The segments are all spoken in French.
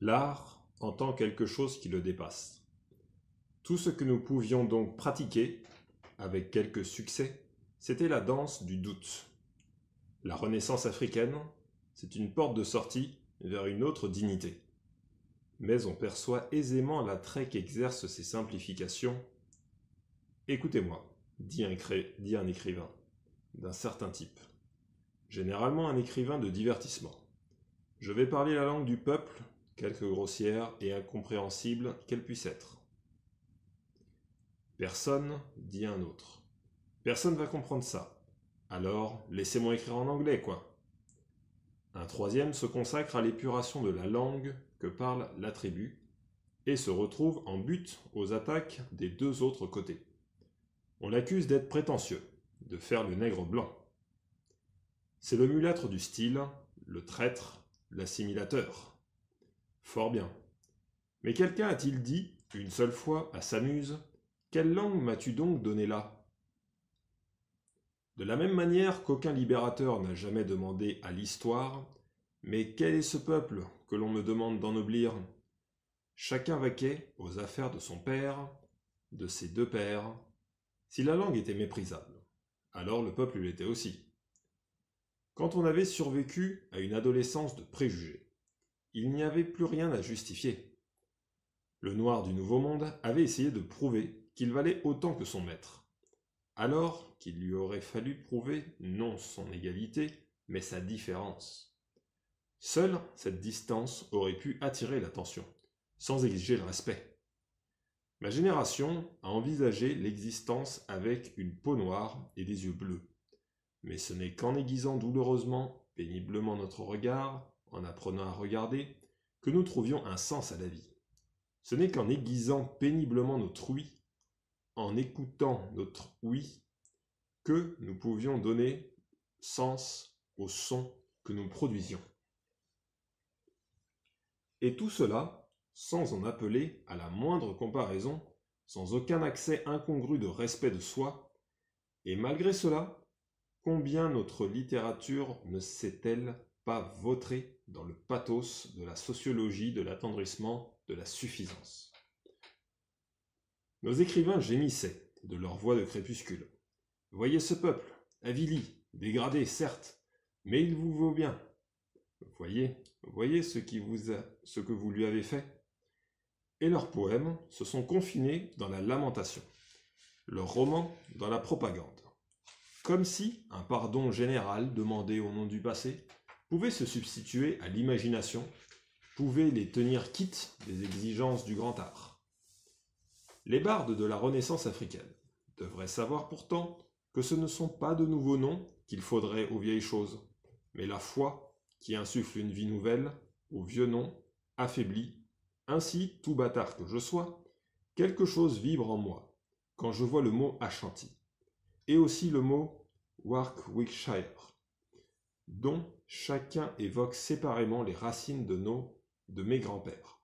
l'art entend quelque chose qui le dépasse. Tout ce que nous pouvions donc pratiquer, avec quelque succès, c'était la danse du doute. La Renaissance africaine, c'est une porte de sortie vers une autre dignité. Mais on perçoit aisément l'attrait qu'exercent ces simplifications. Écoutez-moi, dit, dit un écrivain, d'un certain type. Généralement un écrivain de divertissement. Je vais parler la langue du peuple quelque grossière et incompréhensible qu'elle puisse être. Personne, dit un autre. Personne va comprendre ça. Alors, laissez-moi écrire en anglais, quoi. Un troisième se consacre à l'épuration de la langue que parle la tribu et se retrouve en but aux attaques des deux autres côtés. On l'accuse d'être prétentieux, de faire le nègre blanc. C'est le mulâtre du style, le traître, l'assimilateur. Fort bien. Mais quelqu'un a-t-il dit, une seule fois, à sa muse, Quelle langue m'as-tu donc donnée là De la même manière qu'aucun libérateur n'a jamais demandé à l'histoire, Mais quel est ce peuple que l'on me demande d'ennoblir Chacun vaquait aux affaires de son père, de ses deux pères. Si la langue était méprisable, alors le peuple l'était aussi. Quand on avait survécu à une adolescence de préjugés, il n'y avait plus rien à justifier. Le noir du Nouveau Monde avait essayé de prouver qu'il valait autant que son maître, alors qu'il lui aurait fallu prouver non son égalité, mais sa différence. Seule cette distance aurait pu attirer l'attention, sans exiger le respect. Ma génération a envisagé l'existence avec une peau noire et des yeux bleus. Mais ce n'est qu'en aiguisant douloureusement, péniblement notre regard, en apprenant à regarder, que nous trouvions un sens à la vie. Ce n'est qu'en aiguisant péniblement notre oui, en écoutant notre oui, que nous pouvions donner sens au son que nous produisions. Et tout cela sans en appeler à la moindre comparaison, sans aucun accès incongru de respect de soi, et malgré cela, combien notre littérature ne sait elle pas vautrer dans le pathos de la sociologie, de l'attendrissement, de la suffisance. Nos écrivains gémissaient de leur voix de crépuscule. Voyez ce peuple, avili, dégradé, certes, mais il vous vaut bien. Voyez, voyez ce, qui vous ce que vous lui avez fait. Et leurs poèmes se sont confinés dans la lamentation, leurs romans dans la propagande, comme si un pardon général demandé au nom du passé pouvaient se substituer à l'imagination, pouvaient les tenir quitte des exigences du grand art. Les bardes de la Renaissance africaine devraient savoir pourtant que ce ne sont pas de nouveaux noms qu'il faudrait aux vieilles choses, mais la foi qui insuffle une vie nouvelle aux vieux noms, affaiblis. Ainsi, tout bâtard que je sois, quelque chose vibre en moi quand je vois le mot Ashanti, et aussi le mot Warwickshire dont chacun évoque séparément les racines de nos, de mes grands-pères,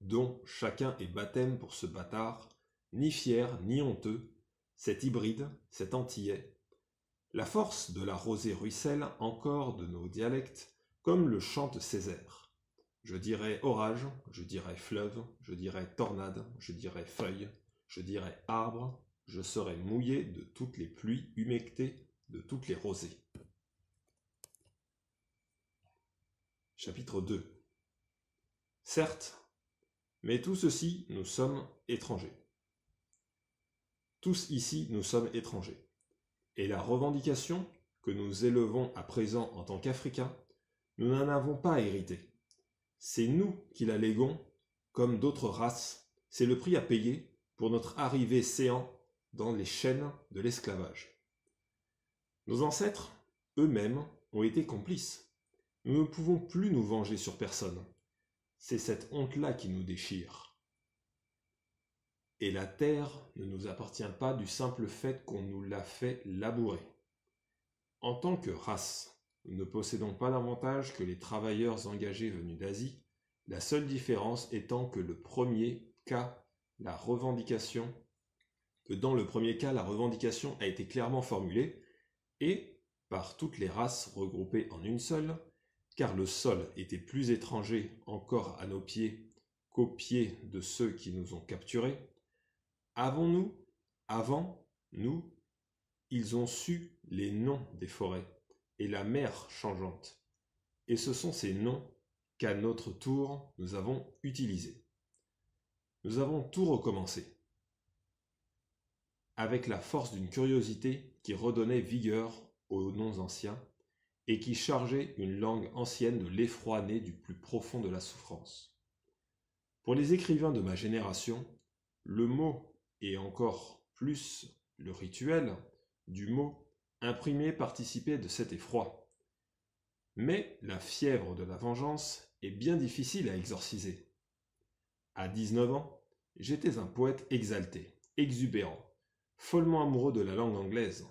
dont chacun est baptême pour ce bâtard, ni fier, ni honteux, cet hybride, cet antillais. La force de la rosée ruisselle encore de nos dialectes, comme le chante Césaire. Je dirais orage, je dirais fleuve, je dirais tornade, je dirais feuille, je dirais arbre, je serai mouillé de toutes les pluies humectées, de toutes les rosées. chapitre 2. Certes, mais tout ceci, nous sommes étrangers. Tous ici, nous sommes étrangers. Et la revendication que nous élevons à présent en tant qu'Africains, nous n'en avons pas hérité. C'est nous qui la léguons, comme d'autres races. C'est le prix à payer pour notre arrivée séant dans les chaînes de l'esclavage. Nos ancêtres, eux-mêmes, ont été complices. Nous ne pouvons plus nous venger sur personne. C'est cette honte-là qui nous déchire. Et la terre ne nous appartient pas du simple fait qu'on nous l'a fait labourer. En tant que race, nous ne possédons pas davantage que les travailleurs engagés venus d'Asie, la seule différence étant que le premier cas, la revendication, que dans le premier cas, la revendication a été clairement formulée et, par toutes les races regroupées en une seule, car le sol était plus étranger encore à nos pieds qu'aux pieds de ceux qui nous ont capturés, avons-nous, avant, nous, ils ont su les noms des forêts et la mer changeante, et ce sont ces noms qu'à notre tour nous avons utilisés. Nous avons tout recommencé, avec la force d'une curiosité qui redonnait vigueur aux noms anciens, et qui chargeait une langue ancienne de l'effroi né du plus profond de la souffrance. Pour les écrivains de ma génération, le mot, et encore plus le rituel du mot, imprimé participait de cet effroi. Mais la fièvre de la vengeance est bien difficile à exorciser. À 19 ans, j'étais un poète exalté, exubérant, follement amoureux de la langue anglaise,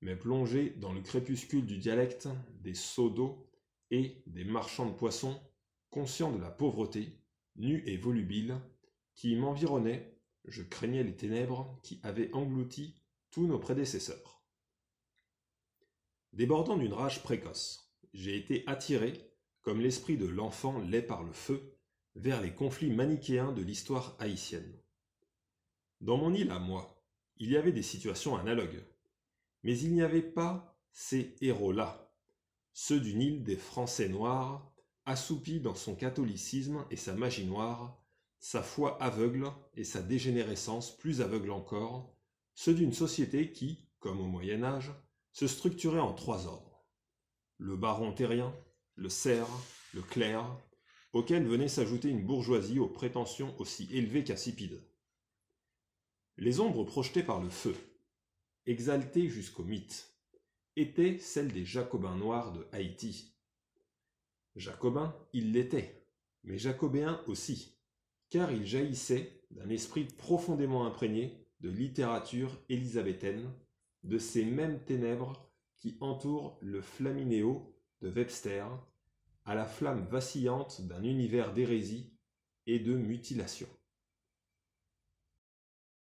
mais plongé dans le crépuscule du dialecte, des seaux d'eau et des marchands de poissons, conscient de la pauvreté, nue et volubile, qui m'environnait, je craignais les ténèbres qui avaient englouti tous nos prédécesseurs. Débordant d'une rage précoce, j'ai été attiré, comme l'esprit de l'enfant l'est par le feu, vers les conflits manichéens de l'histoire haïtienne. Dans mon île à moi, il y avait des situations analogues, mais il n'y avait pas ces héros-là, ceux d'une île des Français noirs, assoupis dans son catholicisme et sa magie noire, sa foi aveugle et sa dégénérescence plus aveugle encore, ceux d'une société qui, comme au Moyen Âge, se structurait en trois ordres. Le baron terrien, le cerf, le clerc, auquel venait s'ajouter une bourgeoisie aux prétentions aussi élevées qu'insipides. Les ombres projetées par le feu, exaltée jusqu'au mythe, était celle des Jacobins noirs de Haïti. Jacobins, ils l'étaient, mais jacobéens aussi, car ils jaillissaient d'un esprit profondément imprégné de littérature élisabéthaine, de ces mêmes ténèbres qui entourent le Flaminéo de Webster, à la flamme vacillante d'un univers d'hérésie et de mutilation.